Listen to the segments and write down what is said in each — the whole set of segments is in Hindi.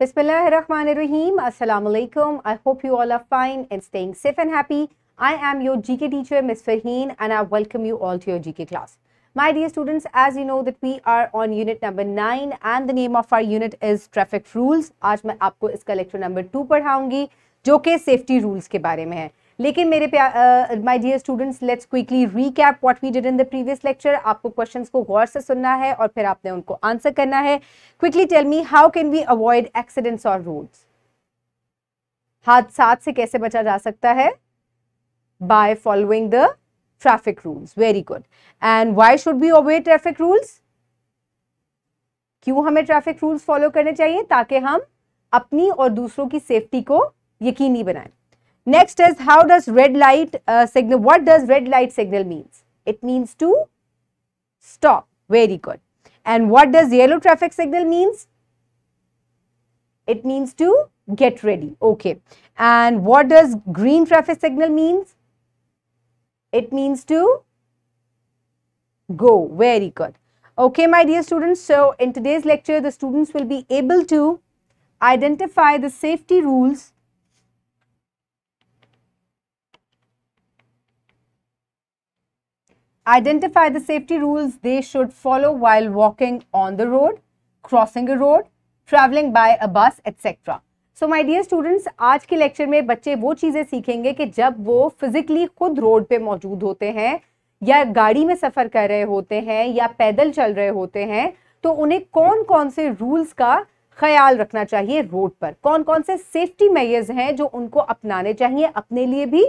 बिस्मिल्लाम अल्लाम I hope you all are fine and staying safe and happy I am your GK teacher Miss Farheen and I welcome you all to your GK class my dear students as you know that we are on unit number nine and the name of our unit is traffic rules आज मैं आपको इसका लेक्चर नंबर टू पढ़ाऊंगी जो कि सेफ्टी रूल्स के बारे में है लेकिन मेरे प्यार my dear students let's quickly recap what we did in the previous lecture आपको क्वेश्चन को गौर से सुनना है और फिर आपने उनको आंसर करना है quickly tell me how can we avoid accidents और रोड्स साथ से कैसे बचा जा सकता है by following the traffic rules very good and why should be obey traffic rules क्यों हमें ट्रैफिक रूल्स फॉलो करने चाहिए ताकि हम अपनी और दूसरों की सेफ्टी को यकीनी बनाएं Next is how does red light uh, signal, what does red light signal means? It means to stop. Very good. And what does yellow traffic signal means? It means to get ready. Okay. And what does green traffic signal means? It means to go. Very good. Okay, my dear students. So, in today's lecture, the students will be able to identify the safety rules Identify the safety rules they should follow while walking on the road, crossing a road, traveling by a bus, etc. So my dear students आज के लेक्चर में बच्चे वो चीज़ें सीखेंगे कि जब वो फिजिकली खुद रोड पे मौजूद होते हैं या गाड़ी में सफ़र कर रहे होते हैं या पैदल चल रहे होते हैं तो उन्हें कौन कौन से रूल्स का ख्याल रखना चाहिए रोड पर कौन कौन से सेफ्टी मेयर्स हैं जो उनको अपनाने चाहिए अपने लिए भी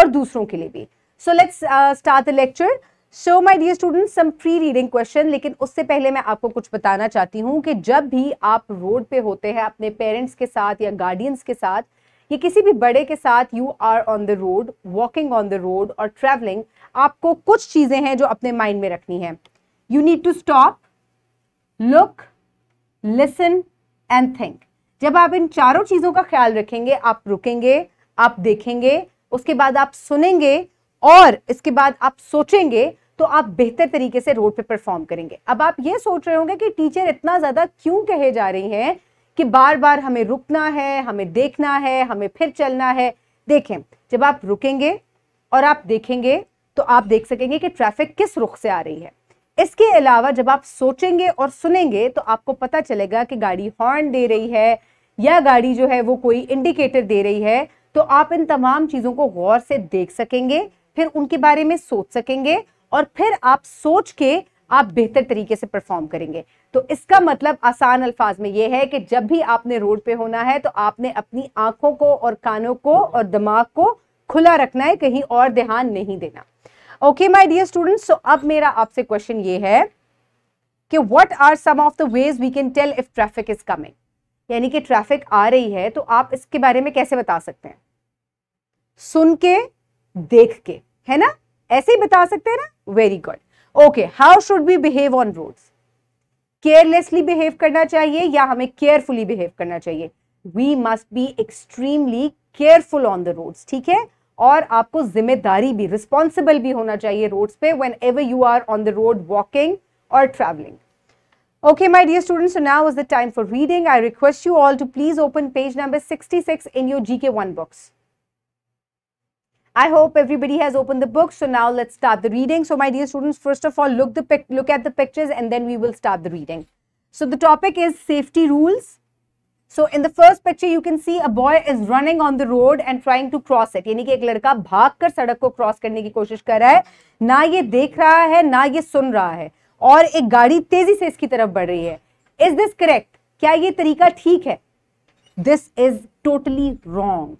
और दूसरों के लिए भी so let's start the lecture so my dear student some free reading question लेकिन उससे पहले मैं आपको कुछ बताना चाहती हूँ कि जब भी आप रोड पे होते हैं अपने पेरेंट्स के साथ या गार्डियंस के साथ या किसी भी बड़े के साथ you are on the road walking on the road और ट्रेवलिंग आपको कुछ चीज़ें हैं जो अपने माइंड में रखनी है you need to stop look listen and think जब आप इन चारों चीज़ों का ख्याल रखेंगे आप रुकेंगे आप देखेंगे उसके बाद आप सुनेंगे और इसके बाद आप सोचेंगे तो आप बेहतर तरीके से रोड पे परफॉर्म करेंगे अब आप ये सोच रहे होंगे कि टीचर इतना ज़्यादा क्यों कहे जा रही हैं कि बार बार हमें रुकना है हमें देखना है हमें फिर चलना है देखें जब आप रुकेंगे और आप देखेंगे तो आप देख सकेंगे कि ट्रैफिक किस रुख से आ रही है इसके अलावा जब आप सोचेंगे और सुनेंगे तो आपको पता चलेगा कि गाड़ी हॉर्न दे रही है या गाड़ी जो है वो कोई इंडिकेटर दे रही है तो आप इन तमाम चीज़ों को गौर से देख सकेंगे फिर उनके बारे में सोच सकेंगे और फिर आप सोच के आप बेहतर तरीके से परफॉर्म करेंगे तो इसका मतलब आसान अल्फाज में यह है कि जब भी आपने रोड पे होना है तो आपने अपनी आंखों को और कानों को और दिमाग को खुला रखना है कहीं और ध्यान नहीं देना okay my dear students so अब मेरा आपसे क्वेश्चन ये है कि what are some of the ways we can tell if traffic is coming यानी कि ट्रैफिक आ रही है तो आप इसके बारे में कैसे बता सकते हैं सुन के देख के है ना ऐसे ही बता सकते हैं ना very good okay how should be behave on road carelessly behave करना चाहिए या हमें केयरफुली बिहेव करना चाहिए we must be extremely careful on the roads ठीक है और आपको जिम्मेदारी भी रिस्पॉन्सिबल भी होना चाहिए रोड्स पे whenever you are on the road walking और my Okay, my dear students, so now is the time for reading. I request you all to please open page number 66 in your GK1 books. I hope everybody has opened the book. So now let's start the reading. So my dear students, first of all, look, the look at the pictures and then we will start the reading. So the topic is safety rules. So in the first picture, you can see a boy is running on the road and trying to cross it. यानी कि एक लड़का भागकर सड़क को क्रॉस करने की कोशिश कर रहा है ना ये देख रहा है ना ये सुन रहा है और एक गाड़ी तेजी से इसकी तरफ बढ़ रही है Is this correct? क्या ये तरीका ठीक है This is totally wrong.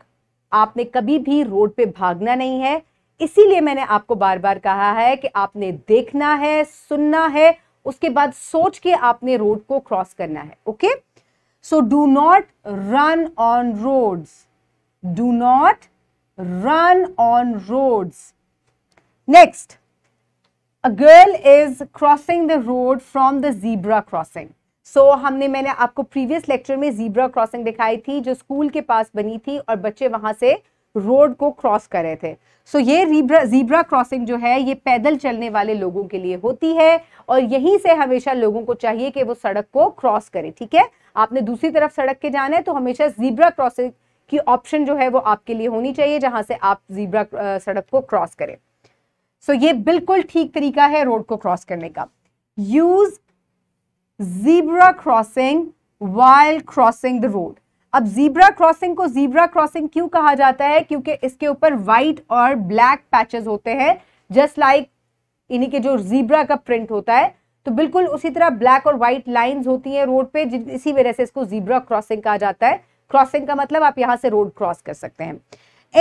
आपने कभी भी रोड पे भागना नहीं है इसीलिए मैंने आपको बार बार कहा है कि आपने देखना है सुनना है उसके बाद सोच के आपने रोड को क्रॉस करना है okay so do not run on roads do not run on roads next a girl is crossing the road from the zebra crossing so so, हमने मैंने आपको प्रीवियस लेक्चर में जीब्रा क्रॉसिंग दिखाई थी जो स्कूल के पास बनी थी और बच्चे वहां से रोड को क्रॉस कर रहे थे सो so, ये रीब्रा जीब्रा क्रॉसिंग जो है ये पैदल चलने वाले लोगों के लिए होती है और यहीं से हमेशा लोगों को चाहिए कि वो सड़क को क्रॉस करें ठीक है आपने दूसरी तरफ सड़क के जाना है तो हमेशा जीब्रा क्रॉसिंग की ऑप्शन जो है वो आपके लिए होनी चाहिए जहां से आप जीब्रा सड़क को क्रॉस करें सो so, ये बिल्कुल ठीक तरीका है रोड को क्रॉस करने का use zebra crossing while crossing the road अब जीब्रा क्रॉसिंग को जीब्रा क्रॉसिंग क्यों कहा जाता है क्योंकि इसके ऊपर व्हाइट और ब्लैक पैचेस होते हैं जस्ट लाइक इन्हीं के जो जीब्रा का प्रिंट होता है तो बिल्कुल उसी तरह ब्लैक और व्हाइट लाइंस होती हैं रोड पे इसी वजह से इसको जीब्रा क्रॉसिंग कहा जाता है क्रॉसिंग का मतलब आप यहां से रोड क्रॉस कर सकते हैं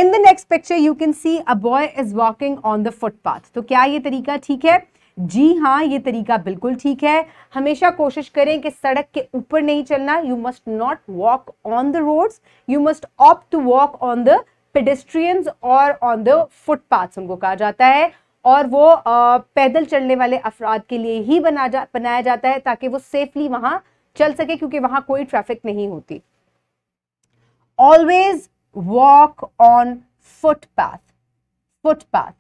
in the next picture you can see a boy is walking on the footpath तो क्या ये तरीका ठीक है जी हाँ ये तरीका बिल्कुल ठीक है हमेशा कोशिश करें कि सड़क के ऊपर नहीं चलना you must not walk on the roads you must opt to walk on the pedestrians और ऑन द फुटपाथ उनको कहा जाता है और वो आ, पैदल चलने वाले अफराद के लिए ही बना जा बनाया जाता है ताकि वो सेफली वहां चल सके क्योंकि वहां कोई ट्रैफिक नहीं होती always walk on footpath footpath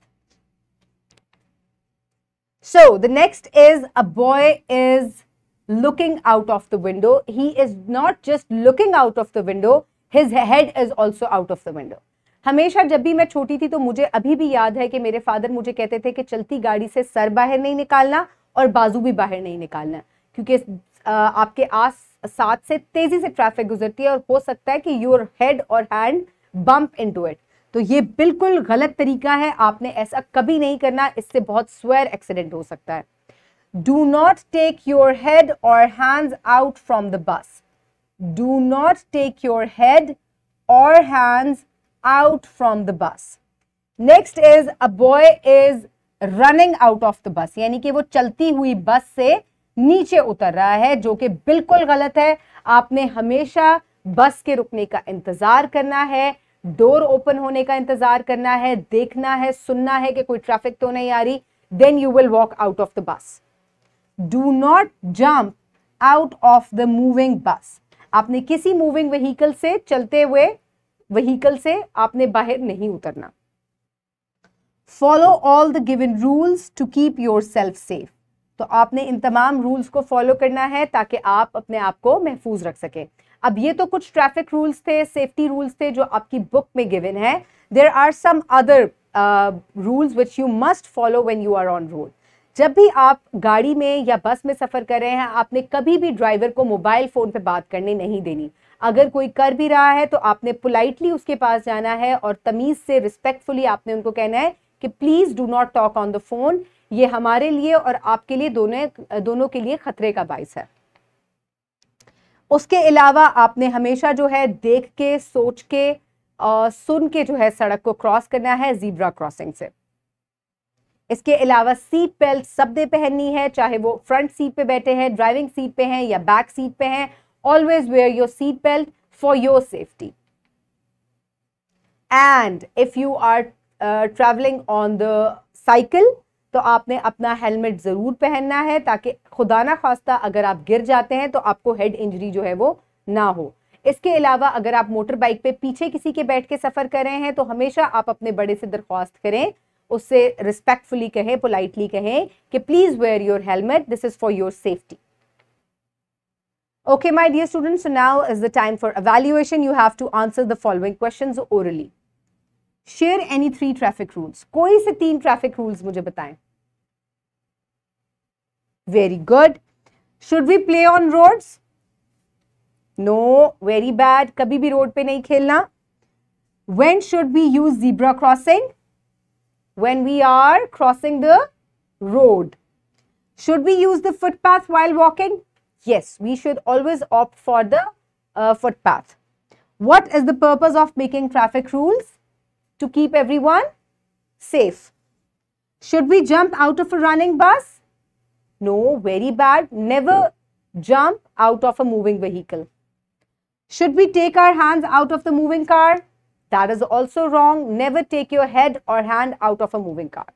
So the next is a boy is looking out of the window. He is not just looking out of the window, his head is also out of the window. हमेशा जब भी मैं छोटी थी तो मुझे अभी भी याद है कि मेरे फादर मुझे कहते थे कि चलती गाड़ी से सर बाहर नहीं निकालना और बाजू भी बाहर नहीं निकालना क्योंकि आपके आस साथ से तेजी से ट्रैफिक गुजरती है और हो सकता है कि योर हेड और हैंड बम्प इनटू इट तो ये बिल्कुल गलत तरीका है आपने ऐसा कभी नहीं करना इससे बहुत स्वेर एक्सीडेंट हो सकता है do not take your head और hands out from the bus do not take your head और hands out from the bus next is a boy is running out of the bus यानी कि वो चलती हुई बस से नीचे उतर रहा है जो कि बिल्कुल गलत है आपने हमेशा बस के रुकने का इंतजार करना है डोर ओपन होने का इंतजार करना है देखना है सुनना है कि कोई ट्रैफिक तो नहीं आ रही then you will walk out of the bus do not jump out of the moving bus आपने किसी मूविंग व्हीकल से चलते हुए व्हीकल से आपने बाहर नहीं उतरना follow all the given rules to keep yourself safe तो आपने इन तमाम रूल्स को फॉलो करना है ताकि आप अपने आप को महफूज रख सकें अब ये तो कुछ ट्रैफिक रूल्स थे सेफ्टी रूल्स थे जो आपकी बुक में गिवन है there are some other rules which you must follow when you are on road जब भी आप गाड़ी में या बस में सफ़र कर रहे हैं आपने कभी भी ड्राइवर को मोबाइल फ़ोन पे बात करने नहीं देनी अगर कोई कर भी रहा है तो आपने पोलाइटली उसके पास जाना है और तमीज़ से रिस्पेक्टफुली आपने उनको कहना है कि please do not talk on the phone ये हमारे लिए और आपके लिए दोनों दोनों के लिए ख़तरे का बायस है उसके अलावा आपने हमेशा जो है देख के सोच के और सुन के जो है सड़क को क्रॉस करना है जीब्रा क्रॉसिंग से इसके अलावा सीट बेल्ट सबने पहननी है चाहे वो फ्रंट सीट पे बैठे हैं ड्राइविंग सीट पे हैं या बैक सीट पे हैं always wear your seat belt for your safety and if you are travelling on the cycle तो आपने अपना हेलमेट ज़रूर पहनना है ताकि खुदा ना खास्ता अगर आप गिर जाते हैं तो आपको हेड इंजरी जो है वो ना हो इसके अलावा अगर आप मोटर बाइक पे पीछे किसी के बैठ के सफ़र कर रहे हैं तो हमेशा आप अपने बड़े से दरख्वास्त करें उससे रिस्पेक्टफुली कहें पोलाइटली कहें कि please wear your helmet this is for your safety Okay, my dear students, so now is the time for evaluation. You have to answer the following questions orally. Share any three traffic rules. कोई से तीन ट्रैफिक रूल्स मुझे बताएं very good should we play on roads no very bad कभी भी रोड पे नहीं खेलना when should we use zebra crossing when we are crossing the road should we use the footpath while walking yes we should always opt for the uh, footpath what is the purpose of making traffic rules to keep everyone safe. Should we jump out of a running bus? No, very bad. Never jump out of a moving vehicle. Should we take our hands out of the moving car? That is also wrong. Never take your head or hand out of a moving car.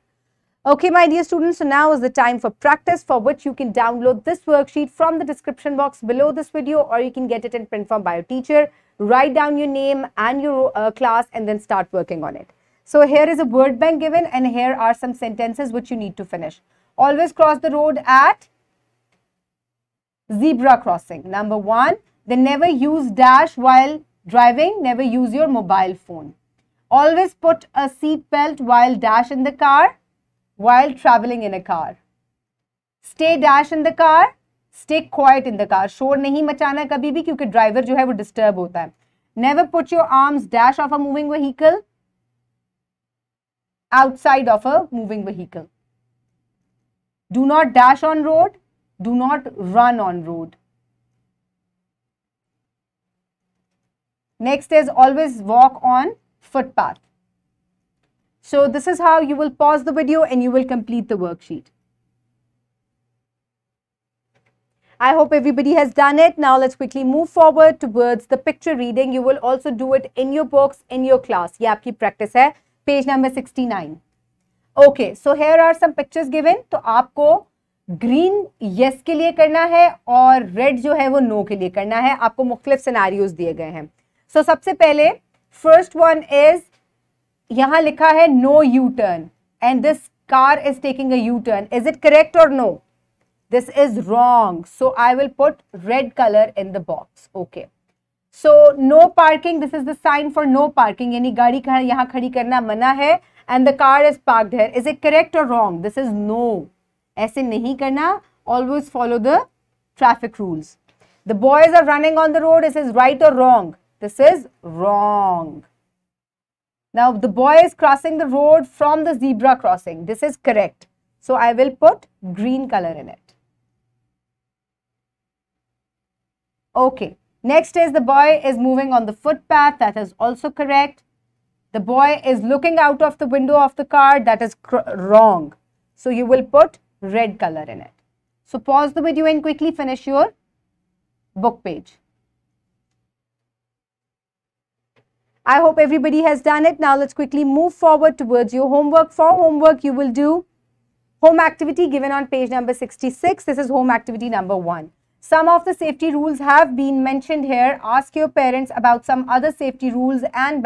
Okay, my dear students, so now is the time for practice for which you can download this worksheet from the description box below this video or you can get it in print form by your teacher write down your name and your uh, class and then start working on it. So here is a word bank given and here are some sentences which you need to finish. Always cross the road at zebra crossing. Number one, then never use dash while driving. Never use your mobile phone. Always put a seat belt while dash in the car, while traveling in a car. Stay dash in the car stay quiet in the car शोर नहीं मचाना कभी भी क्योंकि ड्राइवर जो है वो डिस्टर्ब होता है never put your arms dash of a moving vehicle outside of a moving vehicle. Do not dash on road. Do not run on road. Next is always walk on footpath. So this is how you will pause the video and you will complete the worksheet. I hope everybody has done it. Now let's quickly move forward towards the picture reading. You will also do it in your books, in your class. Ye aapki practice hai. Page number 69. Okay, so here are some pictures given. So aapko green yes ke liye karna hai aur red jo hai wo no you have ke liye karna hai. Aapko mukhlif scenarios diye gaye hain. So sabse pehle, first one is, yahan likha hai no U-turn. And this car is taking a U-turn. Is it correct or no? This is wrong. So I will put red color in the box. Okay. So no parking. This is the sign for no parking. यानी गाड़ी यहाँ khadi karna mana hai. and the car is parked here. Is it correct or wrong? This is no. ऐसे नहीं करना. Always follow the traffic rules. The boys are running on the road. This is right or wrong? This is wrong. Now the boy is crossing the road from the zebra crossing. This is correct. So I will put green color in it. Okay. Next is the boy is moving on the footpath. That is also correct. The boy is looking out of the window of the car. That is wrong. So you will put red color in it. So pause the video and quickly finish your book page. I hope everybody has done it. Now let's quickly move forward towards your homework. For homework, you will do home activity given on page number 66. This is home activity number 1 some of the safety rules have been mentioned here ask your parents about some other safety rules and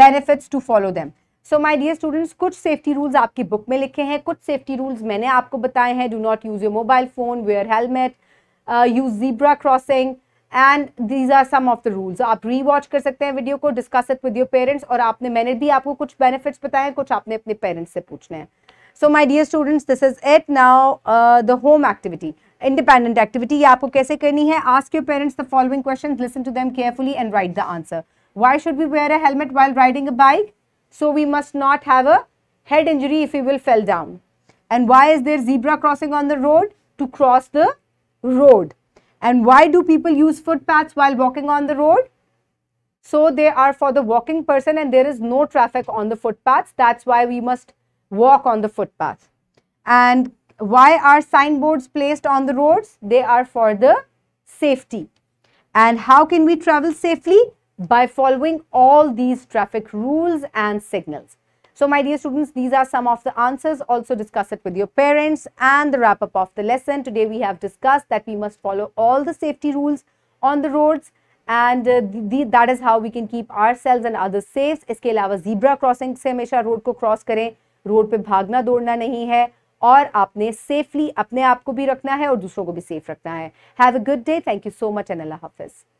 benefits to follow them so my dear students kuch safety rules aapke book mein likhe hain kuch safety rules maine aapko bataye hain do not use your mobile phone wear helmet uh, use zebra crossing and these are some of the rules aap rewatch kar sakte hain video ko discuss it with your parents aur aapne maine bhi aapko kuch benefits bataye hain kuch aapne apne parents se puchne hain so my dear students this is it now uh, the home activity independent activity ये आपको कैसे करनी ask your parents the following questions listen to them carefully and write the answer why should we wear a helmet while riding a bike so we must not have a head injury if we will fell down and why is there zebra crossing on the road to cross the road and why do people use footpaths while walking on the road so they are for the walking person and there is no traffic on the footpaths that's why we must walk on the footpath and why are signboards placed on the roads? They are for the safety. And how can we travel safely? By following all these traffic rules and signals. So my dear students, these are some of the answers. Also discuss it with your parents and the wrap up of the lesson. Today we have discussed that we must follow all the safety rules on the roads and uh, the, the, that is how we can keep ourselves and others safe इसके अलावा zebra crossing से हमेशा road को cross करें road पे भागना दौड़ना नहीं है और आपने सेफली अपने आप को भी रखना है और दूसरों को भी सेफ रखना है have a good day thank you so much and अल्लाह हाफिज़